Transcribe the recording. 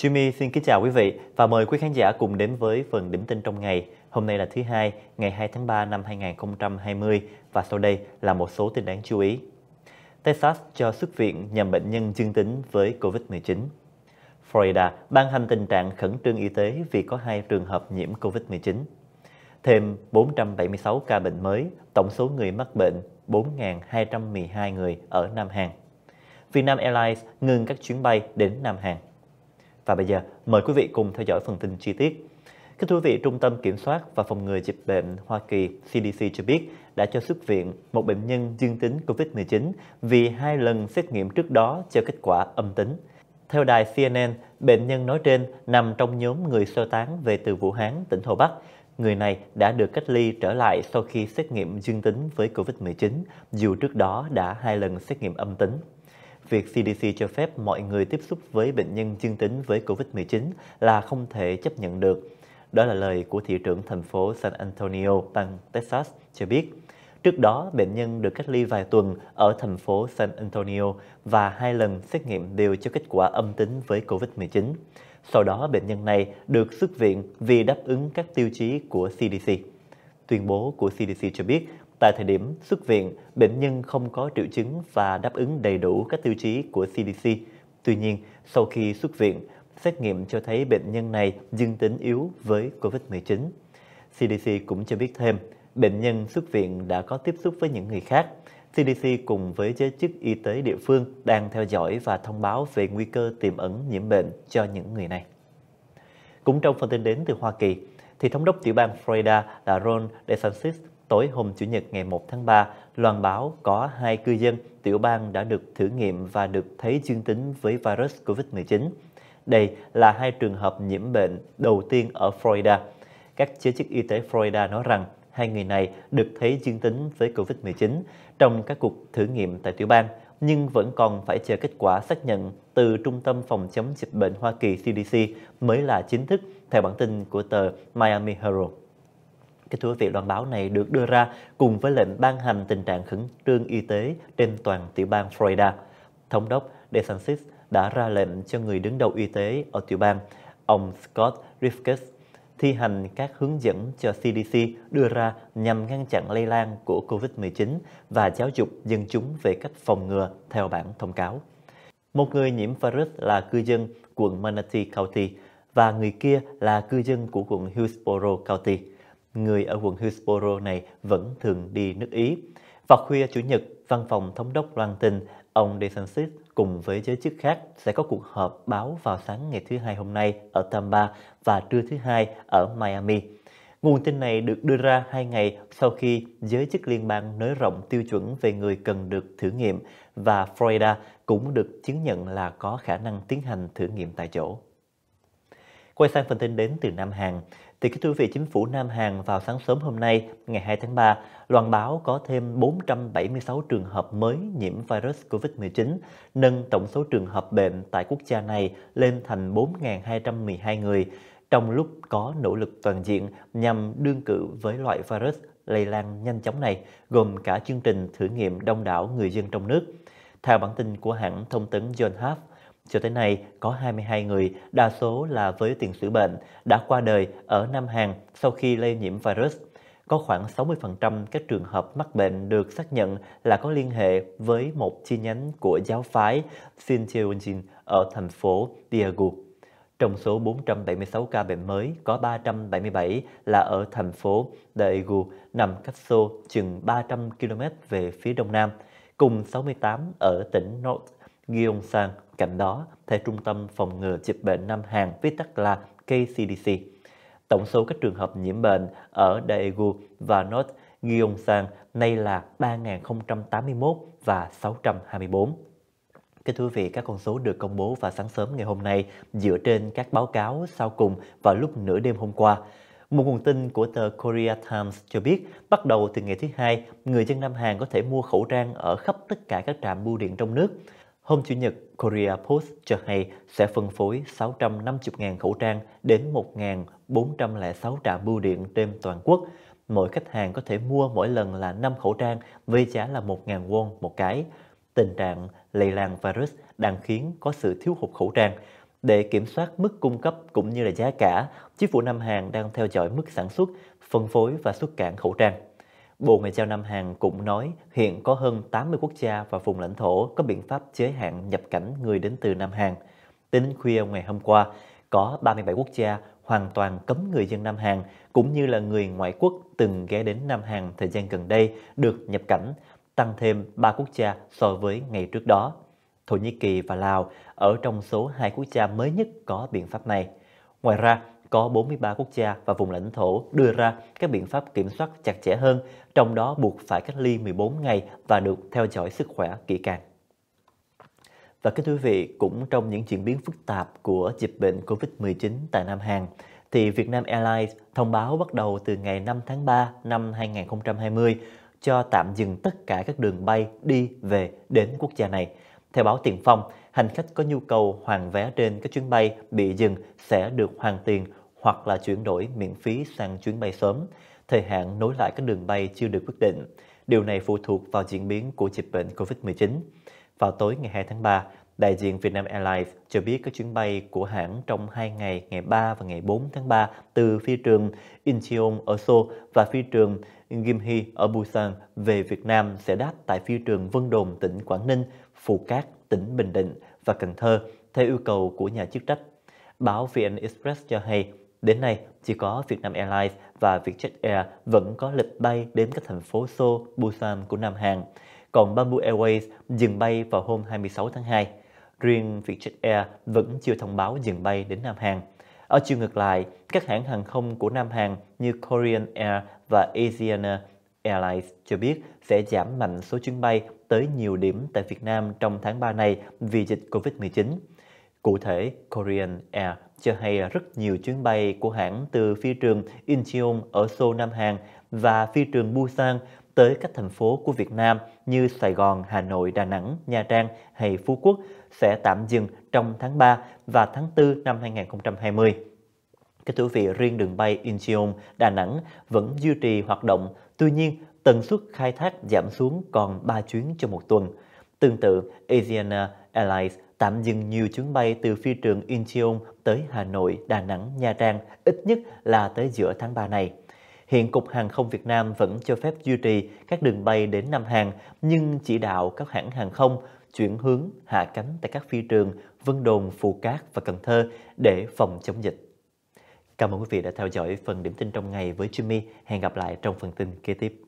Jimmy xin kính chào quý vị và mời quý khán giả cùng đến với phần điểm tin trong ngày. Hôm nay là thứ hai, ngày 2 tháng 3 năm 2020 và sau đây là một số tin đáng chú ý. Texas cho xuất viện nhằm bệnh nhân dương tính với COVID-19. Florida ban hành tình trạng khẩn trương y tế vì có hai trường hợp nhiễm COVID-19. Thêm 476 ca bệnh mới, tổng số người mắc bệnh 4.212 người ở Nam Hàn. Vietnam Airlines ngừng các chuyến bay đến Nam Hàn. Và bây giờ, mời quý vị cùng theo dõi phần tin chi tiết. Kính thưa quý vị, Trung tâm Kiểm soát và Phòng ngừa Dịch bệnh Hoa Kỳ CDC cho biết đã cho xuất viện một bệnh nhân dương tính COVID-19 vì hai lần xét nghiệm trước đó cho kết quả âm tính. Theo đài CNN, bệnh nhân nói trên nằm trong nhóm người sơ tán về từ Vũ Hán, tỉnh Hồ Bắc. Người này đã được cách ly trở lại sau khi xét nghiệm dương tính với COVID-19, dù trước đó đã hai lần xét nghiệm âm tính việc CDC cho phép mọi người tiếp xúc với bệnh nhân dương tính với COVID-19 là không thể chấp nhận được. Đó là lời của thị trưởng thành phố San Antonio, bang Texas, cho biết. Trước đó, bệnh nhân được cách ly vài tuần ở thành phố San Antonio và hai lần xét nghiệm đều cho kết quả âm tính với COVID-19. Sau đó, bệnh nhân này được xuất viện vì đáp ứng các tiêu chí của CDC. Tuyên bố của CDC cho biết Tại thời điểm xuất viện, bệnh nhân không có triệu chứng và đáp ứng đầy đủ các tiêu chí của CDC. Tuy nhiên, sau khi xuất viện, xét nghiệm cho thấy bệnh nhân này dương tính yếu với COVID-19. CDC cũng cho biết thêm, bệnh nhân xuất viện đã có tiếp xúc với những người khác. CDC cùng với giới chức y tế địa phương đang theo dõi và thông báo về nguy cơ tiềm ẩn nhiễm bệnh cho những người này. Cũng trong phần tin đến từ Hoa Kỳ, thì thống đốc tiểu bang Florida là Ron DeSantis Tối hôm Chủ nhật ngày 1 tháng 3, loan báo có hai cư dân tiểu bang đã được thử nghiệm và được thấy dương tính với virus COVID-19. Đây là hai trường hợp nhiễm bệnh đầu tiên ở Florida. Các giới chức y tế Florida nói rằng hai người này được thấy dương tính với COVID-19 trong các cuộc thử nghiệm tại tiểu bang, nhưng vẫn còn phải chờ kết quả xác nhận từ Trung tâm Phòng chống dịch bệnh Hoa Kỳ CDC mới là chính thức, theo bản tin của tờ Miami Herald. Cái thưa quý vị, đoạn báo này được đưa ra cùng với lệnh ban hành tình trạng khẩn trương y tế trên toàn tiểu bang Florida. Thống đốc DeSantis đã ra lệnh cho người đứng đầu y tế ở tiểu bang, ông Scott Rifkes, thi hành các hướng dẫn cho CDC đưa ra nhằm ngăn chặn lây lan của COVID-19 và giáo dục dân chúng về cách phòng ngừa theo bản thông cáo. Một người nhiễm virus là cư dân quận Manatee County và người kia là cư dân của quận Hillsborough County người ở quận Hillsborough này vẫn thường đi nước Ý. Vào khuya Chủ nhật, văn phòng thống đốc loan tin ông DeSantis cùng với giới chức khác sẽ có cuộc họp báo vào sáng ngày thứ hai hôm nay ở Tampa và trưa thứ hai ở Miami. Nguồn tin này được đưa ra hai ngày sau khi giới chức liên bang nới rộng tiêu chuẩn về người cần được thử nghiệm và Florida cũng được chứng nhận là có khả năng tiến hành thử nghiệm tại chỗ. Quay sang phần tin đến từ Nam Hàn, thì kính thưa quý vị, chính phủ Nam Hàn vào sáng sớm hôm nay, ngày 2 tháng 3, loan báo có thêm 476 trường hợp mới nhiễm virus COVID-19, nâng tổng số trường hợp bệnh tại quốc gia này lên thành 4.212 người, trong lúc có nỗ lực toàn diện nhằm đương cự với loại virus lây lan nhanh chóng này, gồm cả chương trình thử nghiệm đông đảo người dân trong nước. Theo bản tin của hãng thông tấn John Half, cho tới nay, có 22 người, đa số là với tiền sử bệnh, đã qua đời ở Nam Hàn sau khi lây nhiễm virus. Có khoảng 60% các trường hợp mắc bệnh được xác nhận là có liên hệ với một chi nhánh của giáo phái Shincheonjin ở thành phố Daegu. Trong số 476 ca bệnh mới, có 377 là ở thành phố Daegu, nằm cách Seoul chừng 300 km về phía đông nam, cùng 68 ở tỉnh North Gyeong Sang. Cạnh đó, theo Trung tâm Phòng ngừa Dịch bệnh Nam Hàn viết tắt là KCDC, tổng số các trường hợp nhiễm bệnh ở Daegu và North Gyeongsang nay là 3.081 và 624. Các thưa quý vị, các con số được công bố vào sáng sớm ngày hôm nay dựa trên các báo cáo sau cùng vào lúc nửa đêm hôm qua. Một nguồn tin của tờ Korea Times cho biết, bắt đầu từ ngày thứ hai, người dân Nam Hàn có thể mua khẩu trang ở khắp tất cả các trạm bưu điện trong nước. Hôm Chủ nhật, Korea Post cho hay sẽ phân phối 650.000 khẩu trang đến 1.406 trạm bưu điện trên toàn quốc. Mỗi khách hàng có thể mua mỗi lần là 5 khẩu trang với giá là 1.000 won một cái. Tình trạng lây lan virus đang khiến có sự thiếu hụt khẩu trang. Để kiểm soát mức cung cấp cũng như là giá cả, chính phủ Nam Hàn đang theo dõi mức sản xuất, phân phối và xuất cảng khẩu trang. Bộ Ngoại giao Nam Hàn cũng nói hiện có hơn 80 quốc gia và vùng lãnh thổ có biện pháp giới hạn nhập cảnh người đến từ Nam Hàn. Tính khuya ngày hôm qua, có 37 quốc gia hoàn toàn cấm người dân Nam Hàn cũng như là người ngoại quốc từng ghé đến Nam Hàn thời gian gần đây được nhập cảnh, tăng thêm 3 quốc gia so với ngày trước đó. Thổ Nhĩ Kỳ và Lào ở trong số hai quốc gia mới nhất có biện pháp này. Ngoài ra, có 43 quốc gia và vùng lãnh thổ đưa ra các biện pháp kiểm soát chặt chẽ hơn, trong đó buộc phải cách ly 14 ngày và được theo dõi sức khỏe kỹ càng. Và kính thưa quý vị, cũng trong những diễn biến phức tạp của dịch bệnh COVID-19 tại Nam Hàn, thì Vietnam Airlines thông báo bắt đầu từ ngày 5 tháng 3 năm 2020 cho tạm dừng tất cả các đường bay đi về đến quốc gia này theo báo Tiền Phong, hành khách có nhu cầu hoàn vé trên các chuyến bay bị dừng sẽ được hoàn tiền hoặc là chuyển đổi miễn phí sang chuyến bay sớm. Thời hạn nối lại các đường bay chưa được quyết định. Điều này phụ thuộc vào diễn biến của dịch bệnh COVID-19. Vào tối ngày 2 tháng 3, đại diện Vietnam Airlines cho biết các chuyến bay của hãng trong 2 ngày ngày 3 và ngày 4 tháng 3 từ phi trường Incheon ở Seoul và phi trường Gimhi ở Busan về Việt Nam sẽ đáp tại phi trường Vân Đồn, tỉnh Quảng Ninh Phù Cát, tỉnh Bình Định và Cần Thơ theo yêu cầu của nhà chức trách. Báo VN Express cho hay, đến nay chỉ có Vietnam Airlines và Vietjet Air vẫn có lịch bay đến các thành phố Seoul, Busan của Nam Hàn, còn Bamboo Airways dừng bay vào hôm 26 tháng 2. Riêng Vietjet Air vẫn chưa thông báo dừng bay đến Nam Hàn. Ở chiều ngược lại, các hãng hàng không của Nam Hàn như Korean Air và Asiana Airlines cho biết sẽ giảm mạnh số chuyến bay tới nhiều điểm tại Việt Nam trong tháng 3 này vì dịch Covid-19. Cụ thể, Korean Air cho hay rất nhiều chuyến bay của hãng từ phi trường Incheon ở Seoul, Nam Hàn và phi trường Busan tới các thành phố của Việt Nam như Sài Gòn, Hà Nội, Đà Nẵng, Nha Trang hay Phú Quốc sẽ tạm dừng trong tháng 3 và tháng 4 năm 2020. Các quý vị, riêng đường bay Incheon, Đà Nẵng vẫn duy trì hoạt động, tuy nhiên Tần suất khai thác giảm xuống còn 3 chuyến cho một tuần. Tương tự, Asiana Airlines tạm dừng nhiều chuyến bay từ phi trường Incheon tới Hà Nội, Đà Nẵng, Nha Trang, ít nhất là tới giữa tháng 3 này. Hiện Cục Hàng không Việt Nam vẫn cho phép duy trì các đường bay đến Nam Hàn, nhưng chỉ đạo các hãng hàng không chuyển hướng hạ cánh tại các phi trường Vân Đồn, Phù Cát và Cần Thơ để phòng chống dịch. Cảm ơn quý vị đã theo dõi phần điểm tin trong ngày với Jimmy. Hẹn gặp lại trong phần tin kế tiếp.